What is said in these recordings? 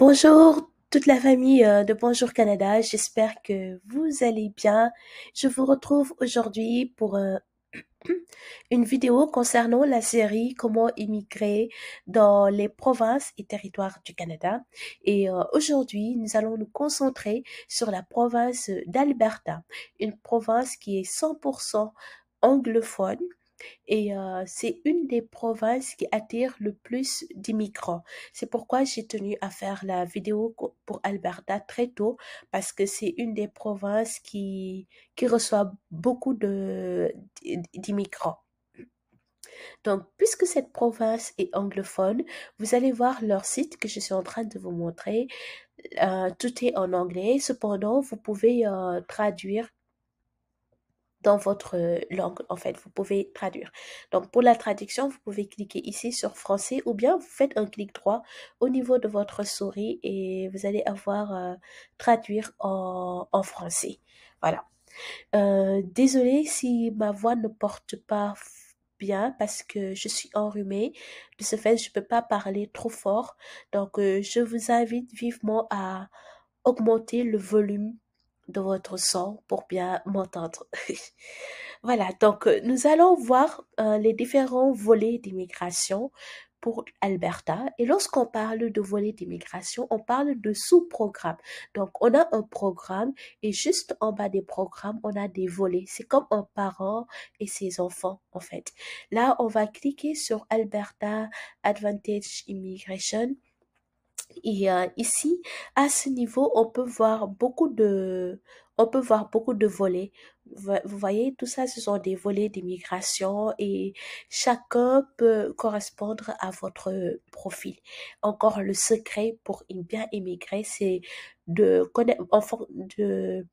Bonjour toute la famille euh, de Bonjour Canada, j'espère que vous allez bien. Je vous retrouve aujourd'hui pour euh, une vidéo concernant la série Comment immigrer dans les provinces et territoires du Canada. Et euh, aujourd'hui, nous allons nous concentrer sur la province d'Alberta, une province qui est 100% anglophone et euh, c'est une des provinces qui attire le plus d'immigrants. C'est pourquoi j'ai tenu à faire la vidéo pour Alberta très tôt, parce que c'est une des provinces qui, qui reçoit beaucoup d'immigrants. Donc, puisque cette province est anglophone, vous allez voir leur site que je suis en train de vous montrer. Euh, tout est en anglais. Cependant, vous pouvez euh, traduire dans votre euh, langue, en fait, vous pouvez traduire. Donc, pour la traduction, vous pouvez cliquer ici sur français ou bien vous faites un clic droit au niveau de votre souris et vous allez avoir euh, traduire en, français. Voilà. Euh, désolée si ma voix ne porte pas bien parce que je suis enrhumée. De ce fait, je ne peux pas parler trop fort. Donc, euh, je vous invite vivement à augmenter le volume de votre son pour bien m'entendre. voilà, donc euh, nous allons voir euh, les différents volets d'immigration pour Alberta. Et lorsqu'on parle de volets d'immigration, on parle de sous programmes Donc, on a un programme et juste en bas des programmes, on a des volets. C'est comme un parent et ses enfants, en fait. Là, on va cliquer sur Alberta Advantage Immigration. Et ici, à ce niveau, on peut voir beaucoup de, on peut voir beaucoup de volets. Vous voyez, tout ça, ce sont des volets d'immigration et chacun peut correspondre à votre profil. Encore le secret pour bien émigrer, c'est de connaître, enfin, de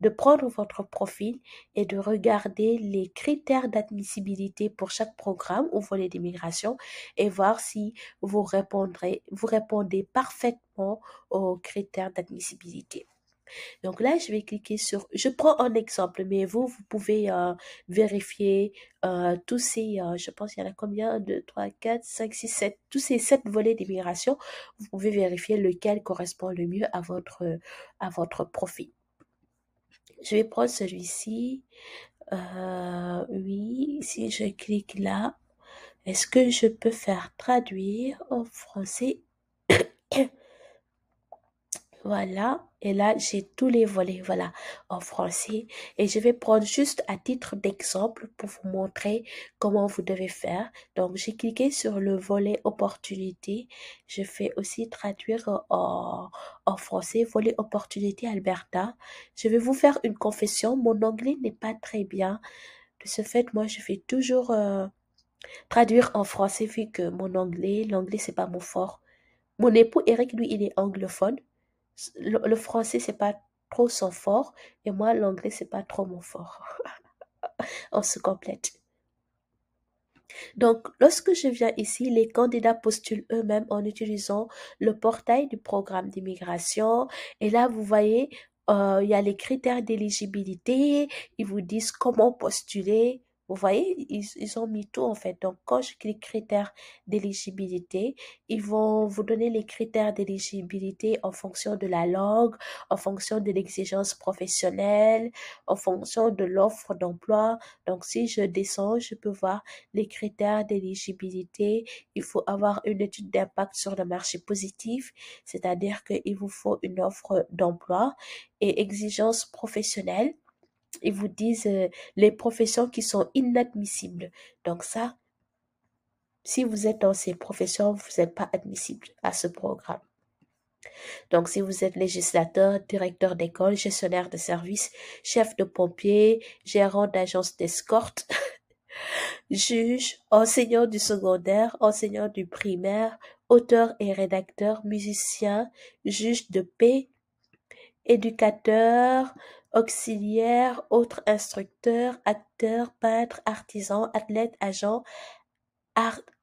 de prendre votre profil et de regarder les critères d'admissibilité pour chaque programme ou volet d'immigration et voir si vous répondrez, vous répondez parfaitement aux critères d'admissibilité. Donc là, je vais cliquer sur, je prends un exemple, mais vous, vous pouvez euh, vérifier euh, tous ces, euh, je pense qu'il y en a combien 2, 3, 4, 5, 6, 7, tous ces sept volets d'immigration, vous pouvez vérifier lequel correspond le mieux à votre, à votre profil. Je vais prendre celui-ci. Euh, oui, si je clique là, est-ce que je peux faire traduire en français voilà. Et là, j'ai tous les volets, voilà, en français. Et je vais prendre juste à titre d'exemple pour vous montrer comment vous devez faire. Donc, j'ai cliqué sur le volet opportunité. Je fais aussi traduire en, français, volet opportunité Alberta. Je vais vous faire une confession. Mon anglais n'est pas très bien. De ce fait, moi, je fais toujours euh, traduire en français vu que mon anglais, l'anglais, c'est pas mon fort. Mon époux Eric, lui, il est anglophone le, français, c'est pas trop son fort et moi, l'anglais, c'est pas trop mon fort. On se complète. Donc, lorsque je viens ici, les candidats postulent eux-mêmes en utilisant le portail du programme d'immigration. Et là, vous voyez, euh, il y a les critères d'éligibilité. Ils vous disent comment postuler. Vous voyez, ils, ont mis tout en fait. Donc, quand je clique critères d'éligibilité, ils vont vous donner les critères d'éligibilité en fonction de la langue, en fonction de l'exigence professionnelle, en fonction de l'offre d'emploi. Donc, si je descends, je peux voir les critères d'éligibilité. Il faut avoir une étude d'impact sur le marché positif, c'est-à-dire qu'il vous faut une offre d'emploi et exigence professionnelle ils vous disent euh, les professions qui sont inadmissibles. Donc ça, si vous êtes dans ces professions, vous n'êtes pas admissible à ce programme. Donc, si vous êtes législateur, directeur d'école, gestionnaire de service, chef de pompier, gérant d'agence d'escorte, juge, enseignant du secondaire, enseignant du primaire, auteur et rédacteur, musicien, juge de paix, éducateur, auxiliaires, autres instructeurs, acteurs, peintre, artisans, athlètes, agents,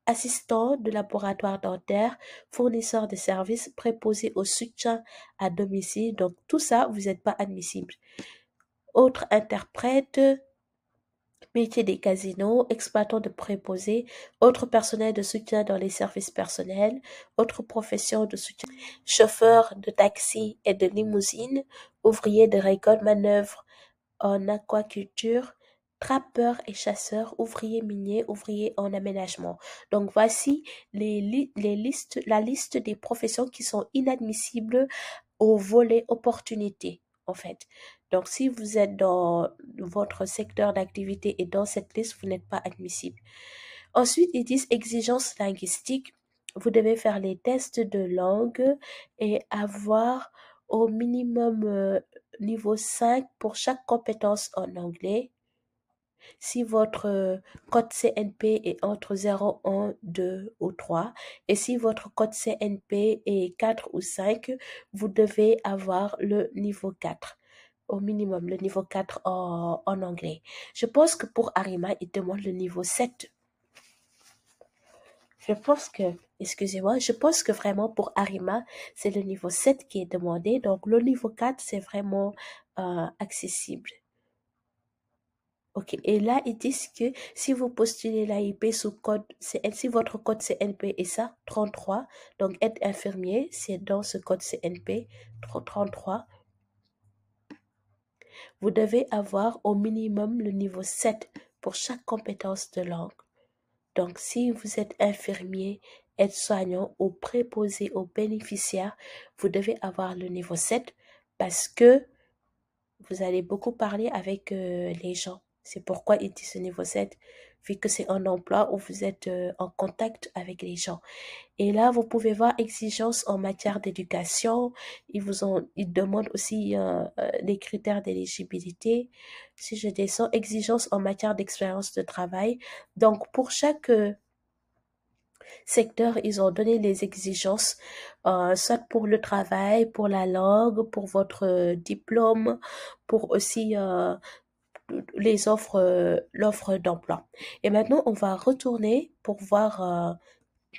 assistant de laboratoire dentaire, fournisseur de services préposés au soutien à domicile. Donc tout ça, vous n'êtes pas admissible. Autre interprète métiers des casinos, exploitants de préposés, autres personnels de soutien dans les services personnels, autres professions de soutien, chauffeurs de taxi et de limousine, ouvriers de récolte, manœuvre en aquaculture, trappeurs et chasseurs, ouvriers miniers, ouvriers en aménagement. Donc voici les listes, la liste des professions qui sont inadmissibles au volet opportunité en fait. Donc, si vous êtes dans votre secteur d'activité et dans cette liste, vous n'êtes pas admissible. Ensuite, ils disent exigences linguistiques. Vous devez faire les tests de langue et avoir au minimum euh, niveau 5 pour chaque compétence en anglais si votre euh, code CNP est entre 0, 1, 2 ou 3. Et si votre code CNP est 4 ou 5, vous devez avoir le niveau 4 au minimum, le niveau 4 en, anglais. Je pense que pour Arima, il demande le niveau 7 je pense que, excusez-moi, je pense que vraiment pour Arima, c'est le niveau 7 qui est demandé. Donc, le niveau 4, c'est vraiment euh, accessible et là, ils disent que si vous postulez l'AIP sous code, si votre code CNP est ça, 33, donc être infirmier, c'est dans ce code CNP 33, vous devez avoir au minimum le niveau 7 pour chaque compétence de langue. Donc, si vous êtes infirmier, aide-soignant ou préposé aux bénéficiaires, vous devez avoir le niveau 7 parce que vous allez beaucoup parler avec euh, les gens. C'est pourquoi il dit ce niveau 7, vu que c'est un emploi où vous êtes euh, en contact avec les gens. Et là, vous pouvez voir exigences en matière d'éducation. Ils vous ont, ils demandent aussi des euh, euh, les critères d'éligibilité. Si je descends, exigences en matière d'expérience de travail. Donc, pour chaque secteur, ils ont donné les exigences, soit pour le travail, pour la langue, pour votre diplôme, pour aussi les offres, euh, l'offre d'emploi. Et maintenant, on va retourner pour voir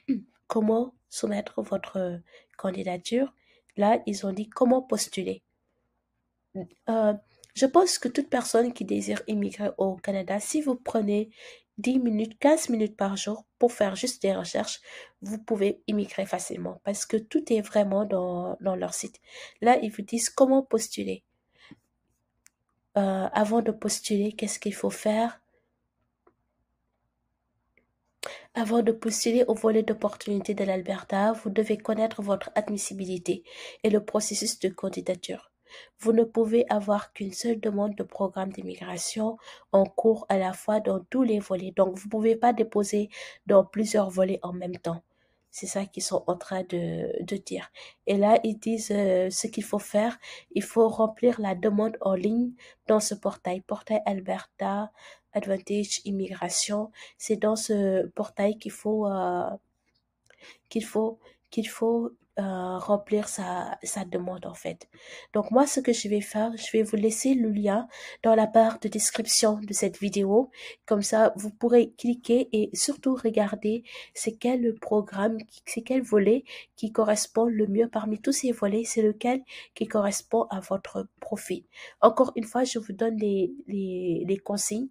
euh, comment soumettre votre candidature. Là, ils ont dit comment postuler. Euh, je pense que toute personne qui désire immigrer au Canada, si vous prenez 10 minutes, 15 minutes par jour pour faire juste des recherches, vous pouvez immigrer facilement parce que tout est vraiment dans, dans leur site. Là, ils vous disent comment postuler. Euh, avant de postuler, qu'est-ce qu'il faut faire avant de postuler au volet d'opportunité de l'Alberta, vous devez connaître votre admissibilité et le processus de candidature. Vous ne pouvez avoir qu'une seule demande de programme d'immigration en cours à la fois dans tous les volets. Donc, vous ne pouvez pas déposer dans plusieurs volets en même temps. C'est ça qu'ils sont en train de, de dire. Et là, ils disent euh, ce qu'il faut faire. Il faut remplir la demande en ligne dans ce portail, portail Alberta Advantage Immigration. C'est dans ce portail qu'il faut euh, qu'il faut qu'il faut euh, remplir sa, demande en fait. Donc moi ce que je vais faire, je vais vous laisser le lien dans la barre de description de cette vidéo. Comme ça, vous pourrez cliquer et surtout regarder c'est quel programme, c'est quel volet qui correspond le mieux parmi tous ces volets, c'est lequel qui correspond à votre profil. Encore une fois, je vous donne les, les, consignes.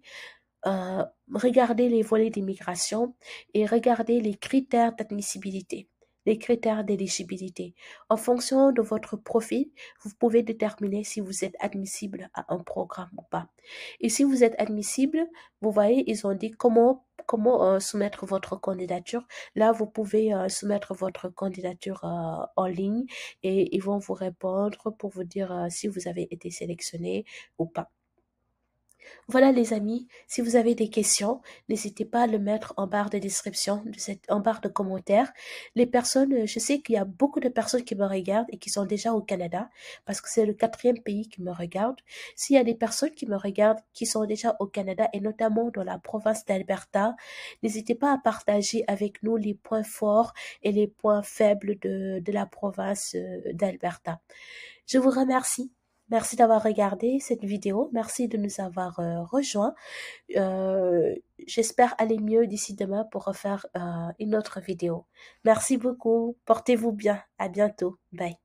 Euh, regardez les volets d'immigration et regardez les critères d'admissibilité les critères d'éligibilité. En fonction de votre profil, vous pouvez déterminer si vous êtes admissible à un programme ou pas. Et si vous êtes admissible, vous voyez, ils ont dit comment comment euh, soumettre votre candidature. Là, vous pouvez euh, soumettre votre candidature euh, en ligne et ils vont vous répondre pour vous dire si vous avez été sélectionné ou pas. Voilà les amis, si vous avez des questions, n'hésitez pas à le mettre en barre de description, en barre de commentaires. Les personnes, euh, je sais qu'il y a beaucoup de personnes qui me regardent et qui sont déjà au Canada, parce que c'est le quatrième pays qui me regarde. S'il y a des personnes qui me regardent qui sont déjà au Canada et notamment dans la province d'Alberta, n'hésitez pas à partager avec nous les points forts et les points faibles de la province euh, d'Alberta. Je vous remercie. Merci d'avoir regardé cette vidéo. Merci de nous avoir rejoint. Euh, rejoints. Euh, j'espère aller mieux d'ici demain pour refaire euh, une autre vidéo. Merci beaucoup. Portez-vous bien. À bientôt. Bye.